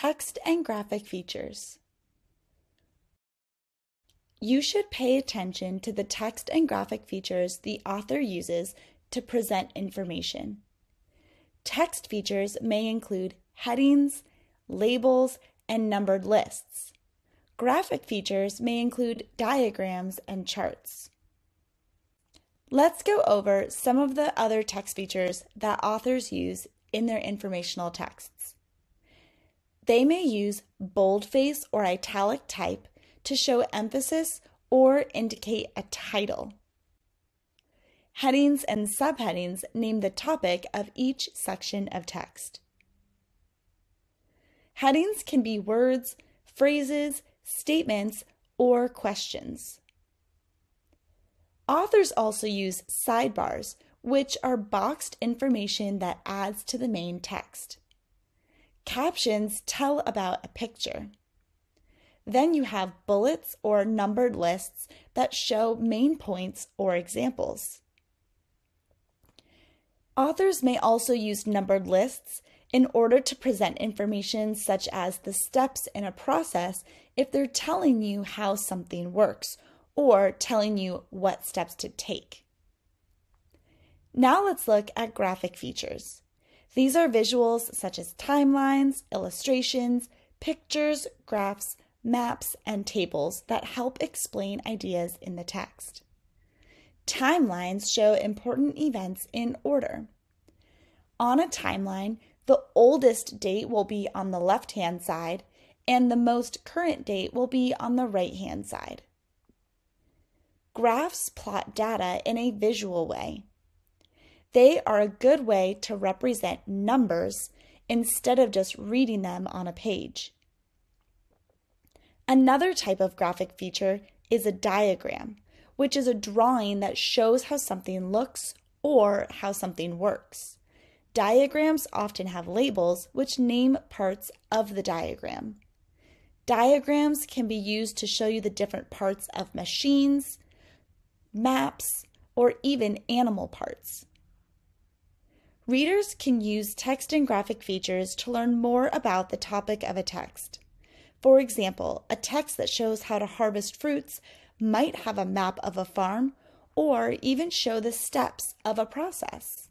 text and graphic features. You should pay attention to the text and graphic features the author uses to present information. Text features may include headings, labels, and numbered lists. Graphic features may include diagrams and charts. Let's go over some of the other text features that authors use in their informational texts. They may use boldface or italic type to show emphasis or indicate a title. Headings and subheadings name the topic of each section of text. Headings can be words, phrases, statements, or questions. Authors also use sidebars, which are boxed information that adds to the main text. Captions tell about a picture. Then you have bullets or numbered lists that show main points or examples. Authors may also use numbered lists in order to present information such as the steps in a process if they're telling you how something works or telling you what steps to take. Now let's look at graphic features. These are visuals such as timelines, illustrations, pictures, graphs, maps, and tables that help explain ideas in the text. Timelines show important events in order. On a timeline, the oldest date will be on the left hand side, and the most current date will be on the right hand side. Graphs plot data in a visual way. They are a good way to represent numbers instead of just reading them on a page. Another type of graphic feature is a diagram, which is a drawing that shows how something looks or how something works. Diagrams often have labels which name parts of the diagram. Diagrams can be used to show you the different parts of machines, maps, or even animal parts. Readers can use text and graphic features to learn more about the topic of a text. For example, a text that shows how to harvest fruits might have a map of a farm or even show the steps of a process.